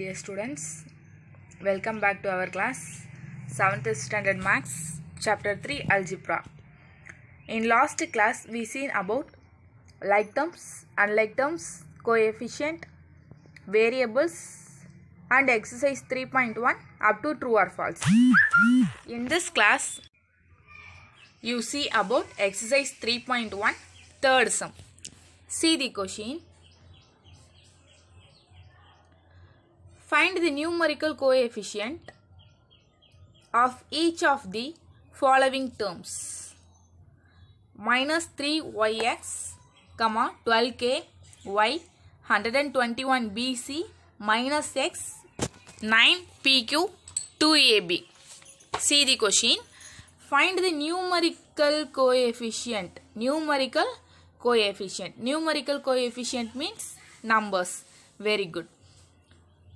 dear students. Welcome back to our class 7th standard max chapter 3 algebra. In last class we seen about like terms, unlike terms, coefficient, variables and exercise 3.1 up to true or false. In this class you see about exercise 3.1 third sum. See the question Find the numerical coefficient of each of the following terms. Minus 3yx, comma 12k y 121 bc minus x 9 pq 2ab. See the question. Find the numerical coefficient. Numerical coefficient. Numerical coefficient means numbers. Very good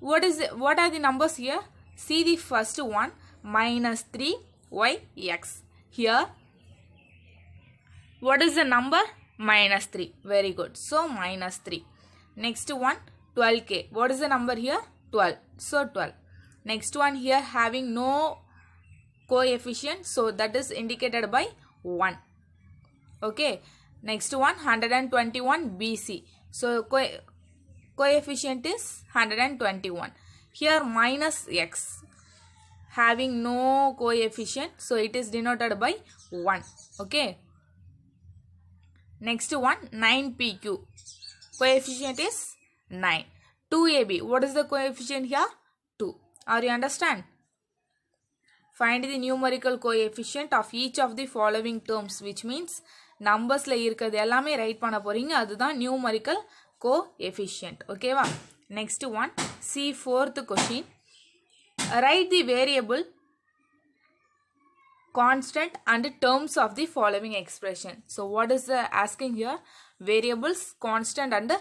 what is it, what are the numbers here see the first one minus 3 y x here what is the number minus 3 very good so minus 3 next one 12k what is the number here 12 so 12 next one here having no coefficient so that is indicated by 1 okay next one 121 bc so coefficient is 121 here minus x having no coefficient so it is denoted by 1 okay next one 9pq coefficient is 9 2ab what is the coefficient here 2 are you understand find the numerical coefficient of each of the following terms which means numbers நம்பர்ஸில் இருக்கிறது எல்லாமே right பண்ண போகிறீங்க அதுதான் numerical coefficient okay next one see fourth question write the variable constant and terms of the following expression so what is the asking here variables constant and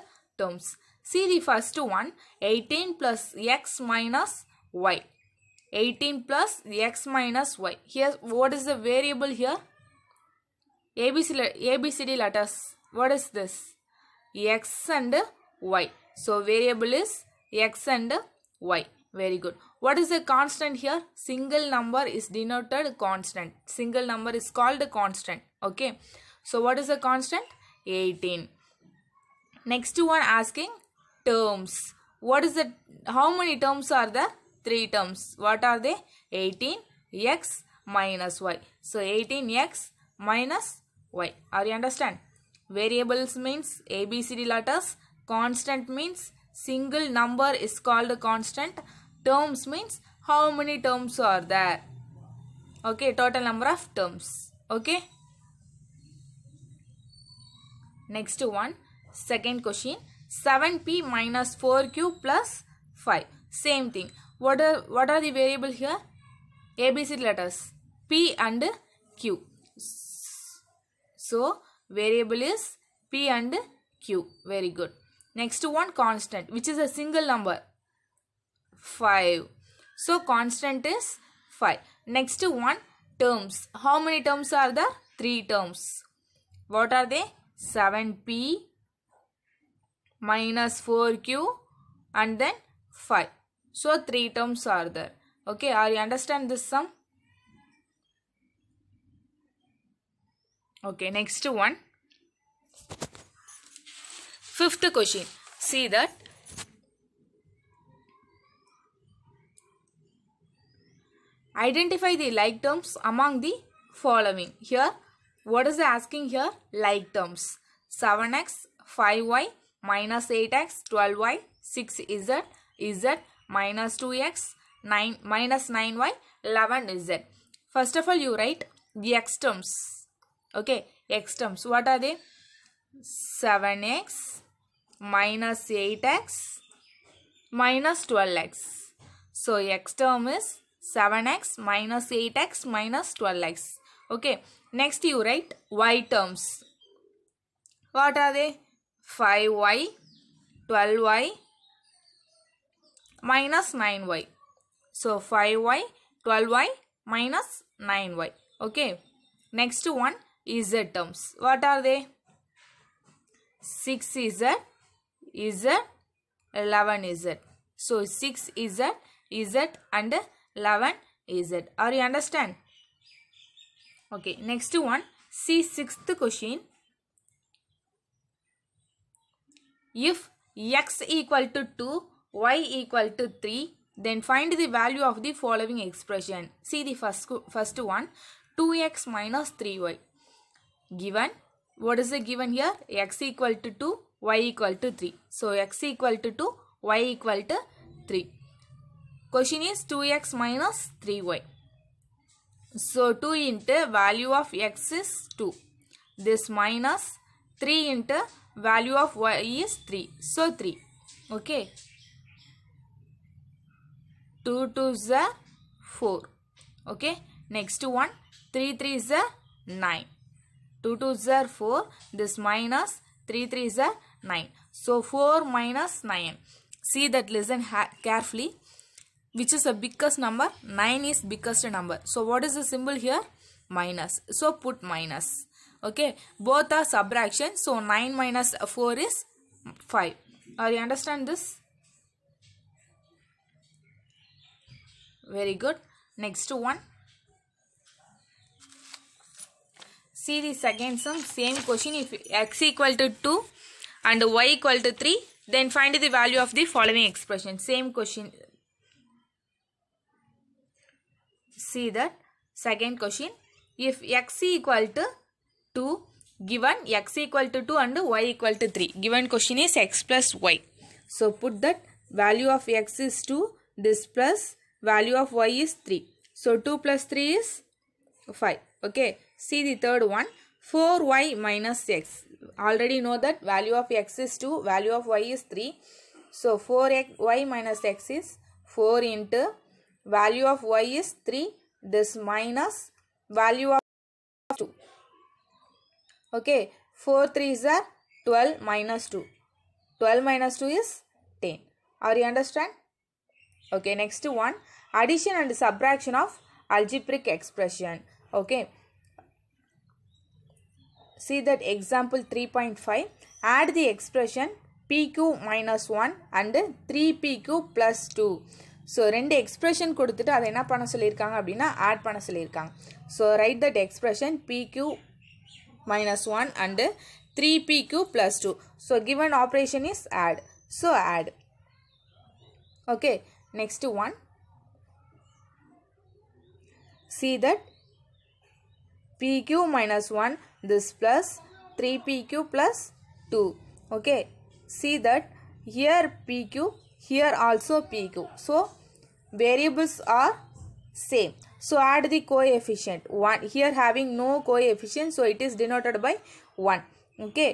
terms see the first one 18 plus x minus y 18 plus x minus y here what is the variable here abcd abcd letters what is this x and y. So variable is x and y. Very good. What is the constant here? Single number is denoted constant. Single number is called constant. Okay. So what is the constant? 18. Next one asking terms. What is the, how many terms are there? 3 terms. What are they? 18x minus y. So 18x minus y. Are you understand? Variables means ABCD letters. Constant means single number is called constant. Terms means how many terms are there. Okay, total number of terms. Okay. Next one, second question. 7p minus 4q plus 5. Same thing. What are, what are the variable here? ABC letters. P and Q. So, Variable is P and Q. Very good. Next one constant which is a single number. 5. So constant is 5. Next one terms. How many terms are there? 3 terms. What are they? 7p minus 4q and then 5. So 3 terms are there. Okay, are you understand this sum? Okay, next one. Fifth question. See that identify the like terms among the following. Here, what is asking here? Like terms. 7x, 5y, minus 8x, 12y, 6z, z, minus 2x, 9, minus 9y, 11z. First of all, you write the x terms okay x terms what are they 7x minus 8x minus 12x so x term is 7x minus 8x minus 12x okay next you write y terms what are they 5y 12y minus 9y so 5y 12y minus 9y okay next one z terms. What are they? 6 is is a 11 is it. So 6 is a is it and 11 is it. Are you understand? Okay. Next one. See sixth question. If x equal to 2, y equal to 3, then find the value of the following expression. See the first, first one. 2x minus 3y given. What is the given here? x equal to 2, y equal to 3. So, x equal to 2, y equal to 3. Question is 2x minus 3y. So, 2 into value of x is 2. This minus 3 into value of y is 3. So, 3. Okay. 2 2 is 4. Okay. Next one. 3 3 is 9. 2 2 are 4. This minus 3 3 9. So 4 minus 9. See that listen carefully. Which is the biggest number? 9 is biggest number. So what is the symbol here? Minus. So put minus. Okay. Both are subtraction. So 9 minus 4 is 5. Are you understand this? Very good. Next one. see this again some same question if x equal to 2 and y equal to 3 then find the value of the following expression same question see that second question if x equal to 2 given x equal to 2 and y equal to 3 given question is x plus y so put that value of x is 2 this plus value of y is 3 so 2 plus 3 is 5 Okay, see the third one. 4y minus x. Already know that value of x is 2, value of y is 3. So, 4y minus x is 4 into value of y is 3. This minus value of 2. Okay, 4 3s are 12 minus 2. 12 minus 2 is 10. Are you understand? Okay, next one. Addition and subtraction of algebraic expression. okay see that example 3.5 add the expression pq minus 1 and 3pq plus 2 so ரெண்டு expression கொடுத்துட்டு அது என்ன பண்ண சொல்லியிருக்காங்க அப்படின்னா add பண்ண சொல்லியிருக்காங்க so write that expression pq minus 1 and 3pq plus 2 so given operation is add so add okay next one see that pq minus 1 this plus 3pq plus 2 okay see that here pq here also pq so variables are same so add the coefficient one here having no coefficient so it is denoted by 1 okay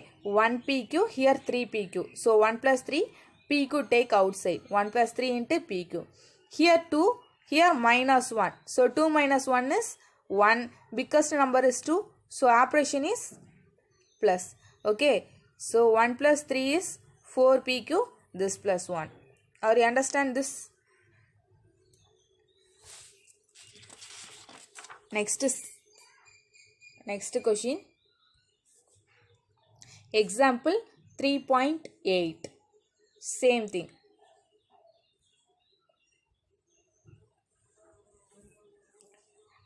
1 pq here 3 pq so 1 plus 3 pq take outside 1 plus 3 into pq here 2 here minus 1 so 2 minus 1 is 1 biggest number is 2 so operation is plus okay so 1 plus 3 is 4pq this plus 1 Are you understand this next is next question example 3.8 same thing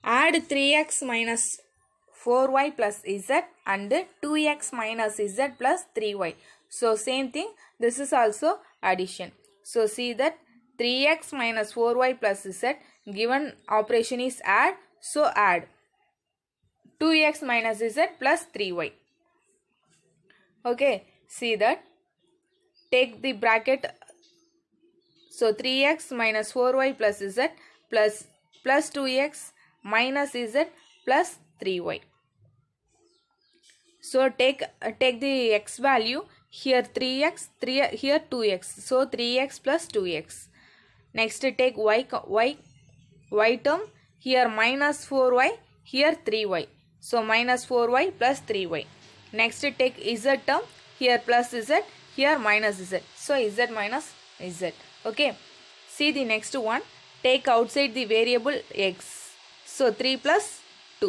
Add 3x minus 4y plus z and 2x minus z plus 3y. So, same thing. This is also addition. So, see that 3x minus 4y plus z given operation is add. So, add 2x minus z plus 3y. Okay. See that. Take the bracket. So, 3x minus 4y plus z plus plus 2x minus z plus 3y. So take, uh, take the x value here 3x, 3, here 2x. So 3x plus 2x. Next take y, y, y term here minus 4y, here 3y. So minus 4y plus 3y. Next take z term here plus z, here minus z. So z minus z. Okay. See the next one. Take outside the variable x. So 3 plus 2.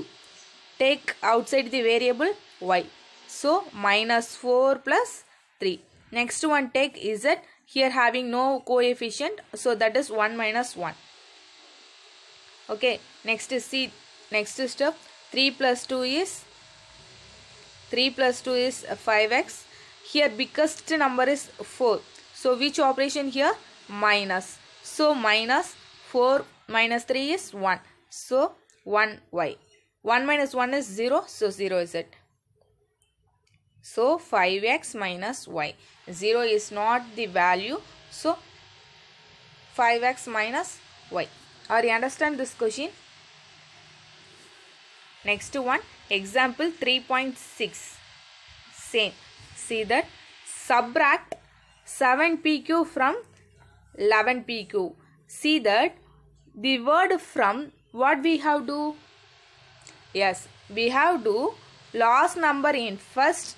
Take outside the variable y. So minus 4 plus 3. Next one take z. Here having no coefficient. So that is 1 minus 1. Okay. Next is c. Next step. 3 plus 2 is 3 plus 2 is 5x. Here biggest number is 4. So which operation here? Minus. So minus 4 minus 3 is 1. So 1y. 1 minus 1 is 0. So 0 is it. So 5x minus y. 0 is not the value. So 5x minus y. Are you understand this question? Next one. Example 3.6. Same. See that. Subtract 7pq from 11pq. See that the word from what we have do yes we have do last number in first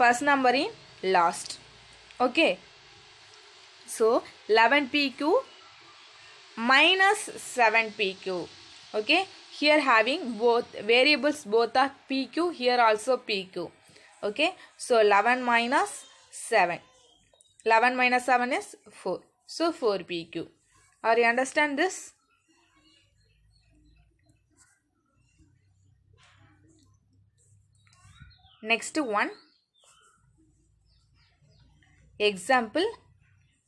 first number in last okay so 11 pq minus 7 pq okay here having both variables both are pq here also pq okay so 11 minus 7 11 minus 7 is 4 so 4 pq are you understand this Next one. Example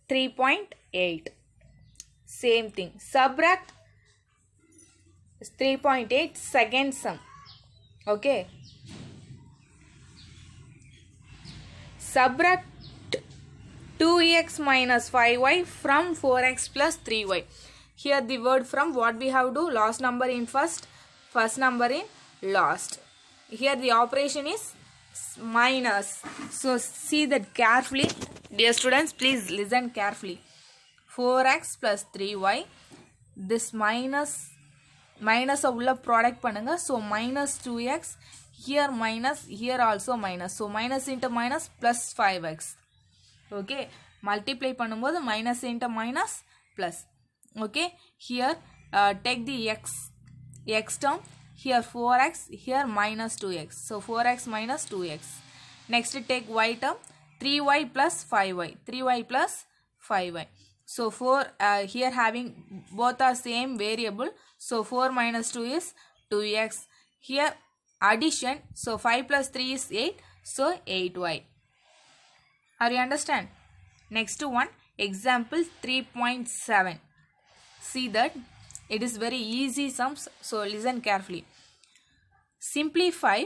3.8. Same thing. Subtract 3.8 second sum. Okay. Subtract 2x minus 5y from 4x plus 3y. Here the word from what we have to last number in first, first number in last. Here the operation is minus. So see that carefully. Dear students, please listen carefully. 4x plus 3y. This minus minus of உள்ள product பண்ணுங்க. So minus 2x. Here minus. Here also minus. So minus into minus plus 5x. Okay. Multiply பண்ணும்போது minus into minus plus. Okay. Here uh, take the x, x term. here 4x here minus 2x so 4x minus 2x next take y term 3y plus 5y 3y plus 5y so 4 uh, here having both are same variable so 4 minus 2 is 2x here addition so 5 plus 3 is 8 so 8y are you understand next one example 3.7 see that it is very easy sums. So listen carefully. Simplify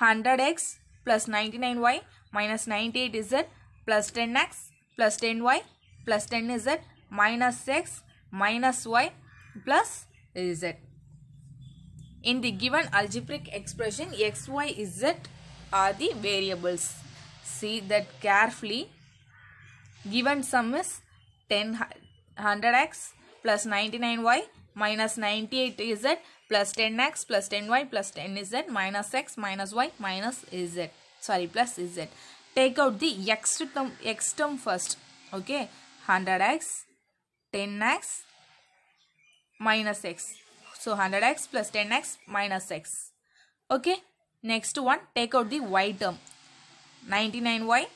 100x plus 99y minus 98z plus 10x plus 10y plus 10z minus x minus y plus z. In the given algebraic expression x, y, z are the variables. See that carefully. Given sum is 10, 100x plus 99y minus z plus 10x plus 10y plus 10z minus x minus y minus z sorry plus z take out the x term x term first okay 100x 10x minus x so 100x plus 10x minus x okay next one take out the y term 99y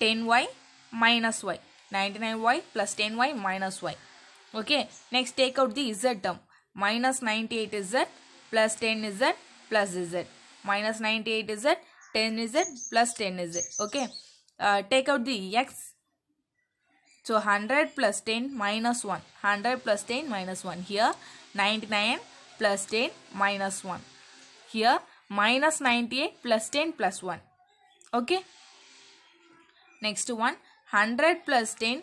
10y minus y 99y plus 10y minus y Okay. Next take out the z term. Minus 98 is z plus 10 is z plus z. Minus 98 is z 10 is z plus 10 is z. Okay. Uh, take out the x. So 100 plus 10 minus 1. 100 plus 10 minus 1. Here 99 plus 10 minus 1. Here minus 98 plus 10 plus 1. Okay. Next one 100 plus 10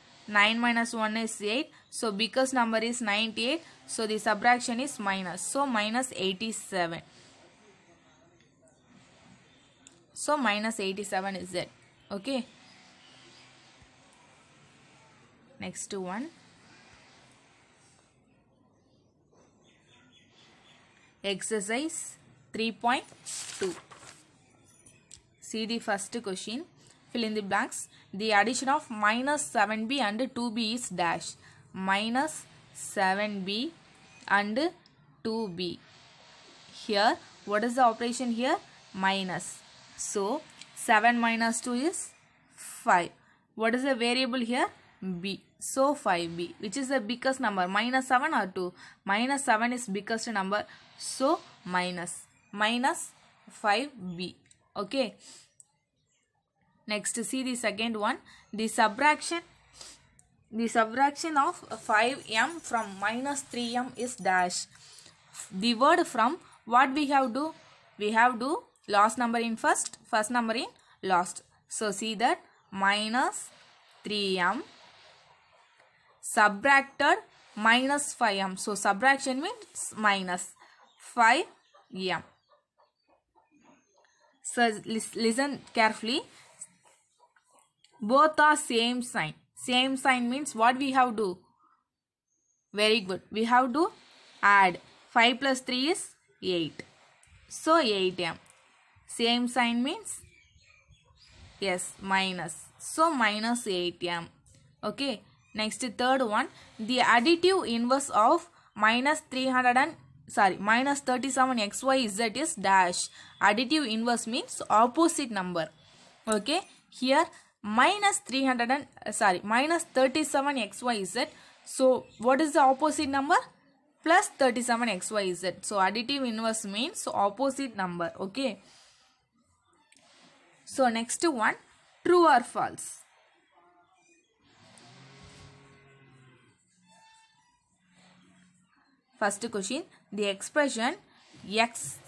9 minus 1 is 8. So because number is 98. So the subtraction is minus. So minus 87. So minus 87 is it. Okay. Next to one. Exercise 3.2. See the first question fill in the blanks the addition of minus 7b and 2b is dash minus 7b and 2b here what is the operation here minus so 7 minus 2 is 5 what is the variable here b so 5b which is the biggest number minus 7 or 2 minus 7 is biggest number so minus minus 5b okay Next, see the second one. The subtraction the subtraction of 5m from minus 3m is dash. The word from what we have do? We have do last number in first, first number in last. So see that minus 3m subtracted minus 5m. So subtraction means minus 5m. So listen carefully both are same sign same sign means what we have to very good we have to add 5 plus 3 is 8 so 8m same sign means yes minus so minus 8m okay next third one the additive inverse of minus 300 and sorry minus 37 xyz is dash additive inverse means opposite number okay here minus 300 and uh, sorry minus 37 xyz so what is the opposite number plus 37 xyz so additive inverse means opposite number okay so next one true or false first question the expression x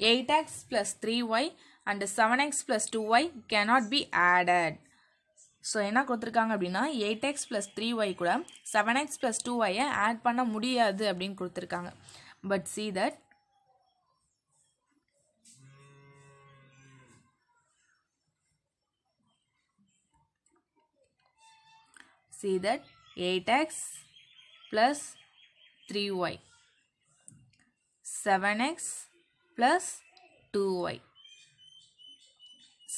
8x plus 3y and 7x plus 2y cannot be added. So என்ன கொடுத்துருக்காங்க அப்படின்னா eight x plus three y கூட seven x plus two ஒய்யை add பண்ண முடியாது அப்படின்னு கொடுத்துருக்காங்க but see that see that eight x plus three y seven x plus two y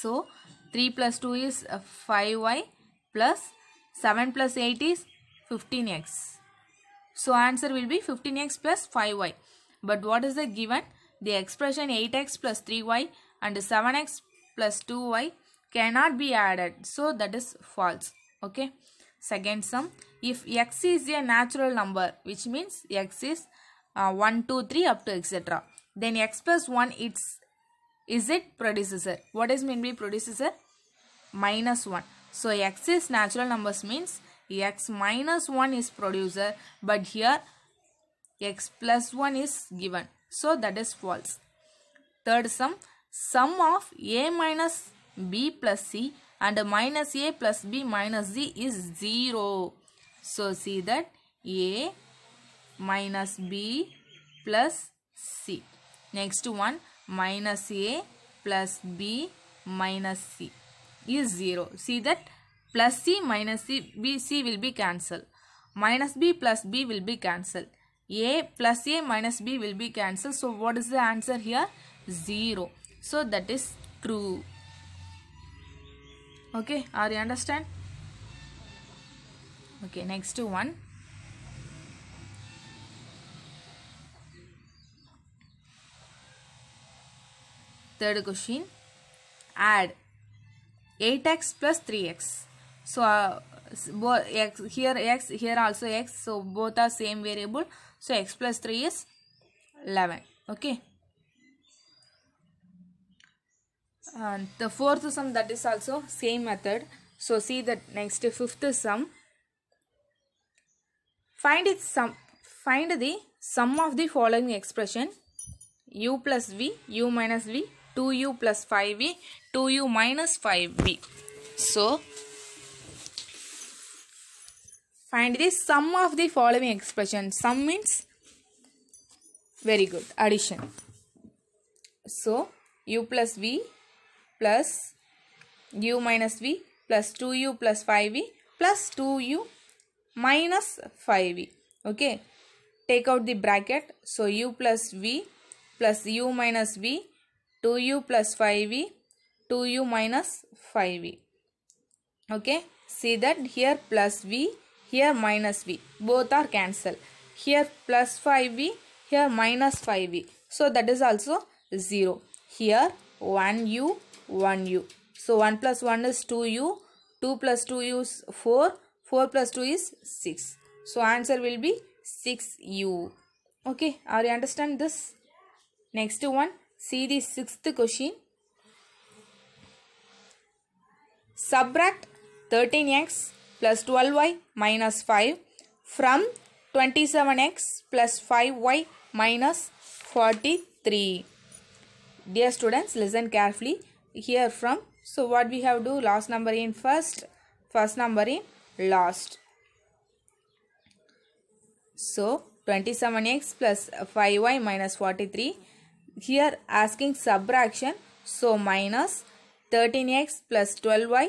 So 3 plus 2 is 5y uh, plus 7 plus 8 is 15x. So answer will be 15x plus 5y. But what is the given? The expression 8x plus 3y and 7x plus 2y cannot be added. So that is false. Okay. Second sum. If x is a natural number which means x is uh, 1, 2, 3 up to etc. Then x plus 1 it's is it predecessor? What is meant by predecessor? Minus 1. So x is natural numbers means x minus 1 is producer but here x plus 1 is given. So that is false. Third sum. Sum of a minus b plus c and minus a plus b minus c is 0. So see that a minus b plus c. Next one minus a plus b minus c is 0. See that plus c minus c, b, c will be cancelled. Minus b plus b will be cancelled. a plus a minus b will be cancelled. So what is the answer here? 0. So that is true. Okay, are you understand? Okay, next one. Third question, add 8x plus 3x. So, uh, x, here x, here also x. So, both are same variable. So, x plus 3 is 11. Okay. And the fourth sum that is also same method. So, see the next fifth sum. Find its sum. Find the sum of the following expression u plus v, u minus v, 2u plus 5v 2u minus 5v so find the sum of the following expression sum means very good addition so u plus v plus u minus v plus 2u plus 5v plus 2u minus 5v okay take out the bracket so u plus v plus u minus v 2u plus 5v, 2u minus 5v. Okay, see that here plus v, here minus v, both are cancel. Here plus 5v, here minus 5v. So that is also 0. Here 1u, 1u. So 1 plus 1 is 2u, 2 plus 2 is 4, 4 plus 2 is 6. So answer will be 6u. Okay, are you understand this? Next one See the sixth question. Subtract 13x plus 12y minus 5 from 27x plus 5y minus 43. Dear students, listen carefully. Here from, so what we have do? Last number in first, first number in last. So, 27x plus 5y minus 43 here asking subtraction so minus 13x plus 12y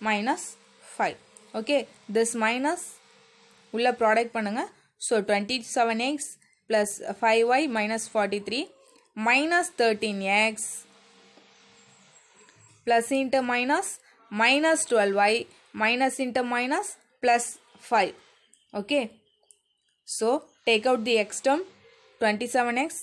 minus 5 okay this minus உள்ள product பண்ணுங்க so 27x plus 5y minus 43 minus 13x plus into minus minus 12y minus into minus plus 5 okay so take out the x term 27x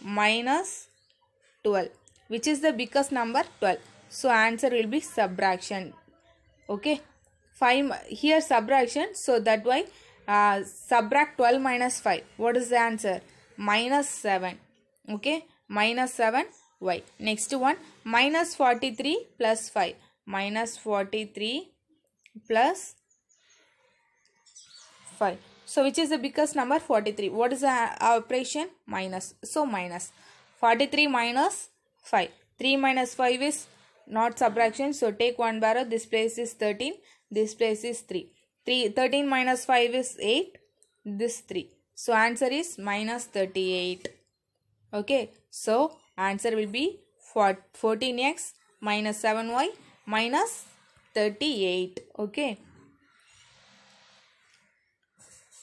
minus 12 which is the biggest number 12 so answer will be subtraction okay 5 here subtraction so that why uh, subtract 12 minus 5 what is the answer minus 7 okay minus 7 y next one minus 43 plus 5 minus 43 plus 5 so which is the biggest number? 43. What is the uh, operation? Minus. So minus. 43 minus 5. 3 minus 5 is not subtraction. So take 1 barrow. This place is 13. This place is 3. 3 13 minus 5 is 8. This 3. So answer is minus 38. Okay. So answer will be 14x minus 7y minus 38. Okay.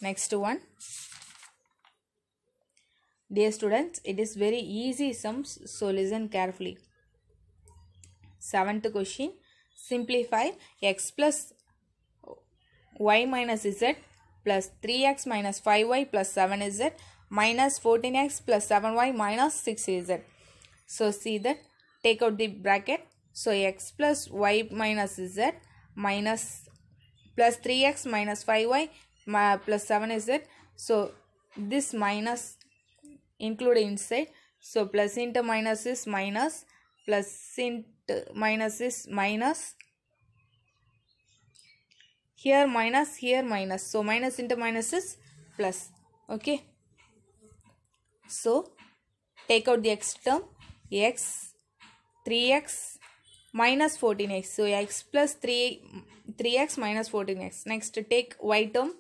Next one. Dear students, it is very easy sums, so listen carefully. Seventh question. Simplify x plus y minus z plus 3x minus 5y plus 7z minus 14x plus 7y minus 6z. So see that take out the bracket. So x plus y minus z minus plus 3x minus 5y plus 7 is it so this minus include inside so plus into minus is minus plus into minus is minus here minus here minus so minus into minus is plus okay so take out the x term x 3x minus 14x so x plus 3 3x minus 14x. Next take y term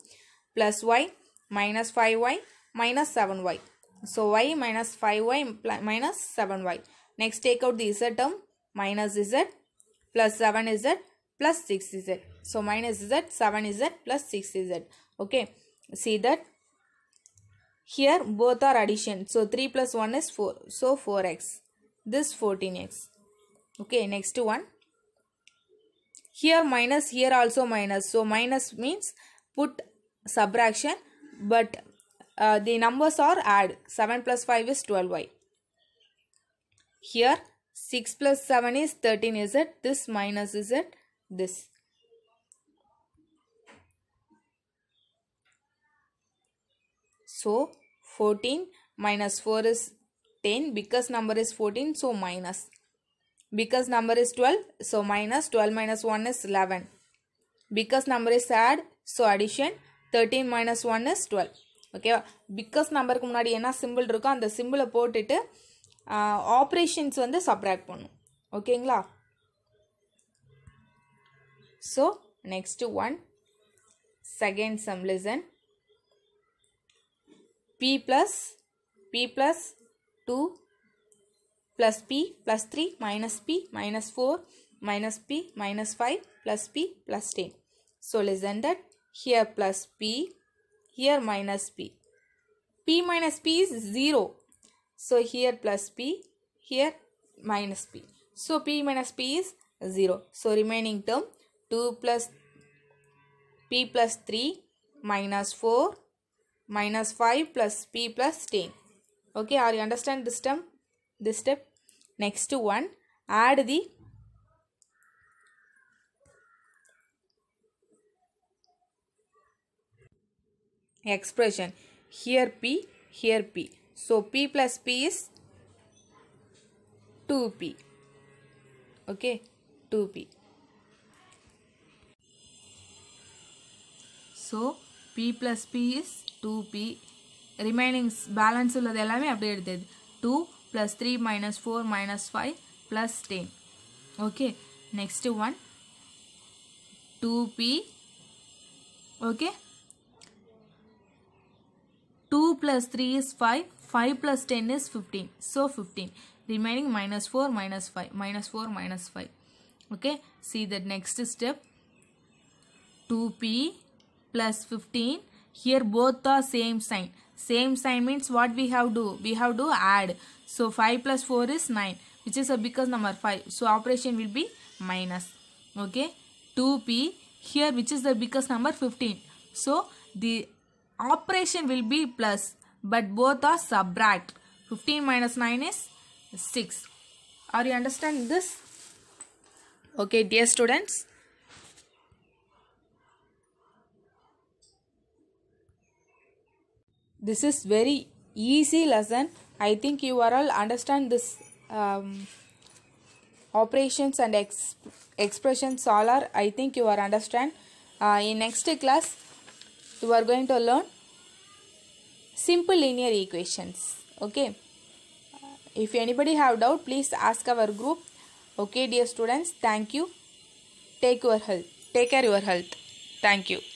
plus y minus 5y minus 7y. So y minus 5y minus 7y. Next take out the z term minus z plus 7z plus 6z. So minus z 7z plus 6z. Okay. See that here both are addition. So 3 plus 1 is 4. So 4x. This 14x. Okay. Next one here minus here also minus so minus means put subtraction but uh, the numbers are add 7 plus 5 is 12y here 6 plus 7 is 13 is it this minus is it this so 14 minus 4 is 10 because number is 14 so minus because number is 12 so minus 12 minus 1 is 11 because number is add so addition 13 minus 1 is 12 ஓகேவா பிக்கஸ் நம்பருக்கு முன்னாடி என்ன simple இருக்கோ அந்த சிம்பிளை போட்டுட்டு operations வந்து subtract பண்ணும் ஓகேங்களா so next one second sum listen p plus p plus two plus p plus 3 minus p minus 4 minus p minus 5 plus p plus 10. So let's end that here plus p here minus p. p minus p is 0. So here plus p here minus p. So p minus p is 0. So remaining term 2 plus p plus 3 minus 4 minus 5 plus p plus 10. Okay, are you understand this term? this step next to one add the expression here p here p so p plus p is 2p okay 2p so p plus p is 2p remaining balance உள்ளது எல்லாமே அப்படியே எடுத்தது 2 plus 3 minus 4 minus 5 plus 10 okay next one 2p okay 2 plus 3 is 5 5 plus 10 is 15 so 15 remaining minus 4 minus 5 minus 4 minus 5 okay see the next step 2p plus 15 here both are same sign same sign means what we have do we have to add so 5 plus 4 is 9 which is a biggest number 5. So operation will be minus. Okay. 2p here which is the biggest number 15. So the operation will be plus but both are subtract. 15 minus 9 is 6. Are you understand this? Okay dear students. This is very easy lesson I think you are all understand this um, operations and ex- expressions all are. I think you are understand. Uh, in next class, you are going to learn simple linear equations. Okay. If anybody have doubt, please ask our group. Okay, dear students. Thank you. Take your health. Take care your health. Thank you.